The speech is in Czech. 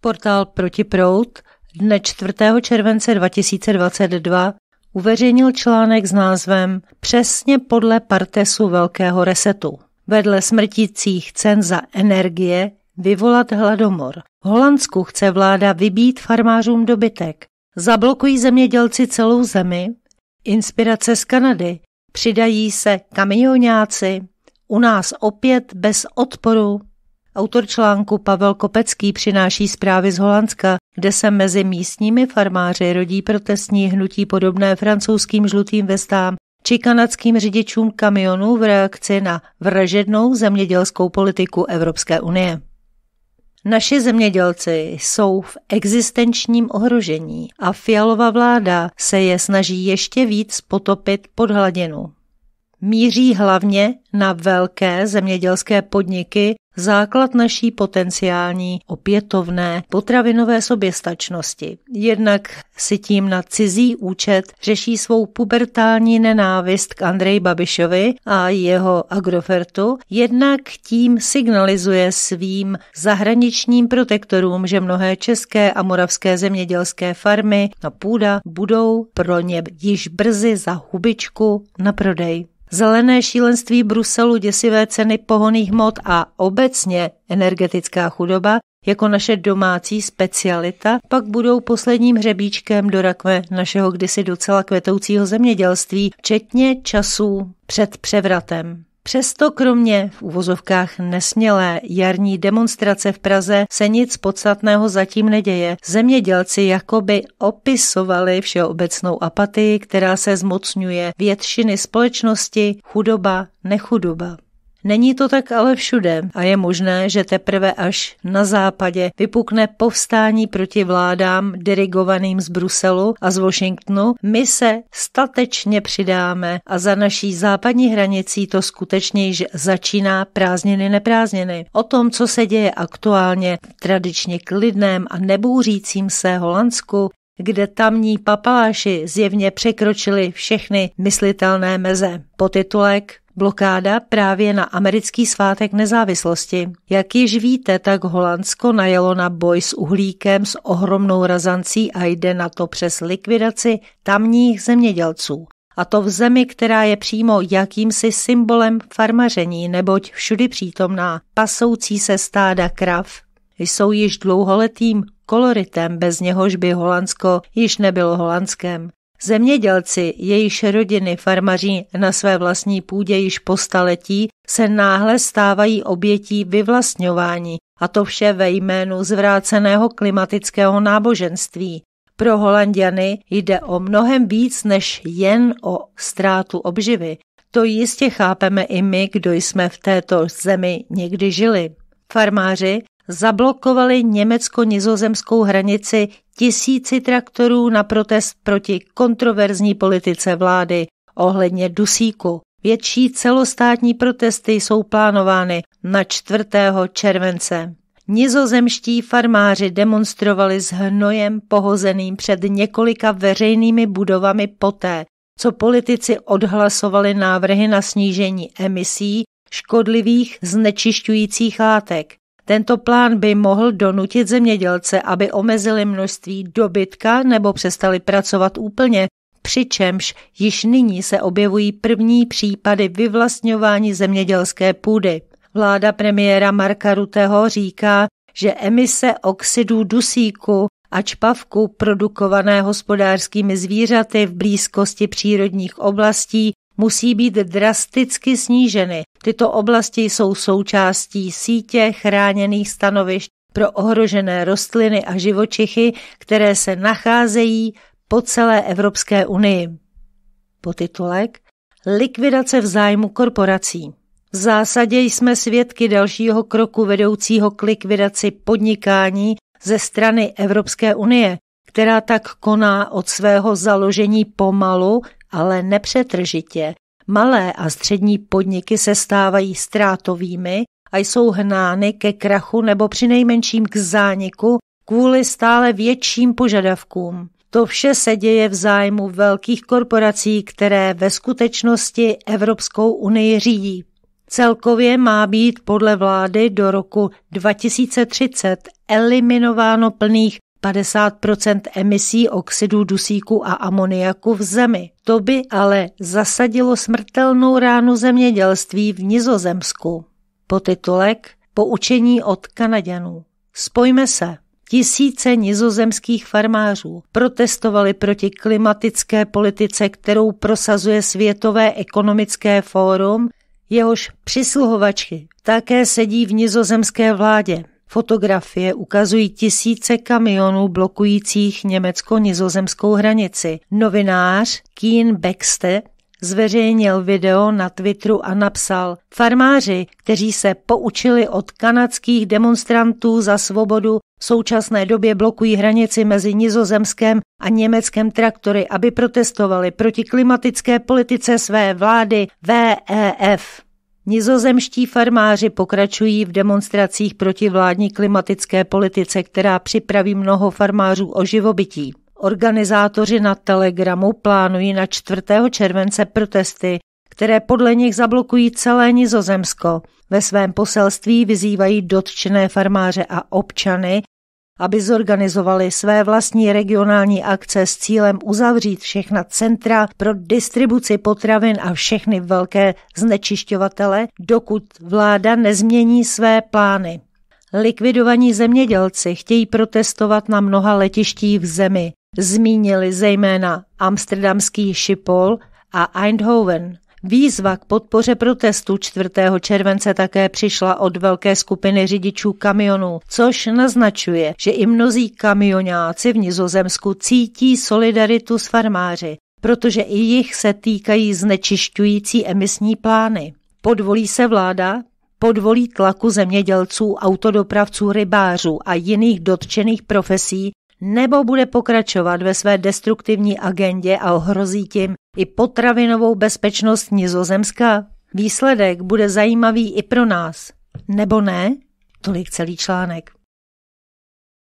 Portál Protiprout dne 4. července 2022 uveřejnil článek s názvem Přesně podle partesu Velkého resetu. Vedle smrtících cen za energie vyvolat hladomor. V Holandsku chce vláda vybít farmářům dobytek. Zablokují zemědělci celou zemi. Inspirace z Kanady. Přidají se kamionáci. U nás opět bez odporu. Autor článku Pavel Kopecký přináší zprávy z Holandska, kde se mezi místními farmáři rodí protestní hnutí podobné francouzským žlutým vestám či kanadským řidičům kamionů v reakci na vražednou zemědělskou politiku Evropské unie. Naši zemědělci jsou v existenčním ohrožení a fialová vláda se je snaží ještě víc potopit pod hladinu míří hlavně na velké zemědělské podniky, základ naší potenciální opětovné potravinové soběstačnosti. Jednak si tím na cizí účet řeší svou pubertální nenávist k Andreji Babišovi a jeho agrofertu, jednak tím signalizuje svým zahraničním protektorům, že mnohé české a moravské zemědělské farmy na půda budou pro ně již brzy za hubičku na prodej. Zelené šílenství Bruselu, děsivé ceny pohoných hmot a obecně energetická chudoba jako naše domácí specialita pak budou posledním hřebíčkem do rakve našeho kdysi docela kvetoucího zemědělství, včetně časů před převratem. Přesto kromě v uvozovkách nesmělé jarní demonstrace v Praze se nic podstatného zatím neděje. Zemědělci jakoby opisovali všeobecnou apatii, která se zmocňuje většiny společnosti, chudoba, nechudoba. Není to tak ale všude a je možné, že teprve až na západě vypukne povstání proti vládám dirigovaným z Bruselu a z Washingtonu. My se statečně přidáme a za naší západní hranicí to skutečně již začíná prázdniny neprázdniny. O tom, co se děje aktuálně v tradičně klidném a nebouřícím se Holandsku, kde tamní papaláši zjevně překročili všechny myslitelné meze. Potitulek Blokáda právě na americký svátek nezávislosti. Jak již víte, tak Holandsko najelo na boj s uhlíkem s ohromnou razancí a jde na to přes likvidaci tamních zemědělců. A to v zemi, která je přímo jakýmsi symbolem farmaření, neboť všudy přítomná pasoucí se stáda krav, jsou již dlouholetým koloritem, bez něhož by Holandsko již nebylo holandském. Zemědělci, jejichž rodiny farmaří na své vlastní půdě již po staletí, se náhle stávají obětí vyvlastňování, a to vše ve jménu zvráceného klimatického náboženství. Pro Holandiany jde o mnohem víc než jen o ztrátu obživy. To jistě chápeme i my, kdo jsme v této zemi někdy žili. Farmáři zablokovali německo-nizozemskou hranici tisíci traktorů na protest proti kontroverzní politice vlády ohledně dusíku. Větší celostátní protesty jsou plánovány na 4. července. Nizozemští farmáři demonstrovali s hnojem pohozeným před několika veřejnými budovami poté, co politici odhlasovali návrhy na snížení emisí škodlivých znečišťujících látek. Tento plán by mohl donutit zemědělce, aby omezili množství dobytka nebo přestali pracovat úplně, přičemž již nyní se objevují první případy vyvlastňování zemědělské půdy. Vláda premiéra Marka Ruteho říká, že emise oxidů dusíku a čpavku produkované hospodářskými zvířaty v blízkosti přírodních oblastí musí být drasticky sníženy. Tyto oblasti jsou součástí sítě chráněných stanovišť pro ohrožené rostliny a živočichy, které se nacházejí po celé Evropské unii. Potitulek Likvidace v zájmu korporací. V zásadě jsme svědky dalšího kroku vedoucího k likvidaci podnikání ze strany Evropské unie, která tak koná od svého založení pomalu ale nepřetržitě. Malé a střední podniky se stávají ztrátovými a jsou hnány ke krachu nebo přinejmenším k zániku kvůli stále větším požadavkům. To vše se děje v zájmu velkých korporací, které ve skutečnosti Evropskou unii řídí. Celkově má být podle vlády do roku 2030 eliminováno plných 50 emisí oxidu dusíku a amoniaku v zemi. To by ale zasadilo smrtelnou ránu zemědělství v Nizozemsku. Potitulek Poučení od Kanaděnů. Spojme se. Tisíce nizozemských farmářů protestovali proti klimatické politice, kterou prosazuje Světové ekonomické fórum, jehož přisluhovačky také sedí v nizozemské vládě. Fotografie ukazují tisíce kamionů blokujících německo-nizozemskou hranici. Novinář Keen Baxter zveřejnil video na Twitteru a napsal Farmáři, kteří se poučili od kanadských demonstrantů za svobodu, v současné době blokují hranici mezi nizozemském a německém traktory, aby protestovali proti klimatické politice své vlády VEF. Nizozemští farmáři pokračují v demonstracích proti vládní klimatické politice, která připraví mnoho farmářů o živobytí. Organizátoři na Telegramu plánují na 4. července protesty, které podle nich zablokují celé Nizozemsko. Ve svém poselství vyzývají dotčené farmáře a občany, aby zorganizovali své vlastní regionální akce s cílem uzavřít všechna centra pro distribuci potravin a všechny velké znečišťovatele, dokud vláda nezmění své plány. Likvidovaní zemědělci chtějí protestovat na mnoha letištích v zemi. Zmínili zejména amsterdamský Schiphol a Eindhoven. Výzva k podpoře protestu 4. července také přišla od velké skupiny řidičů kamionů, což naznačuje, že i mnozí kamionáci v Nizozemsku cítí solidaritu s farmáři, protože i jich se týkají znečišťující emisní plány. Podvolí se vláda, podvolí tlaku zemědělců, autodopravců, rybářů a jiných dotčených profesí nebo bude pokračovat ve své destruktivní agendě a ohrozí tím i potravinovou bezpečnost Nizozemska? Výsledek bude zajímavý i pro nás, nebo ne? Tolik celý článek.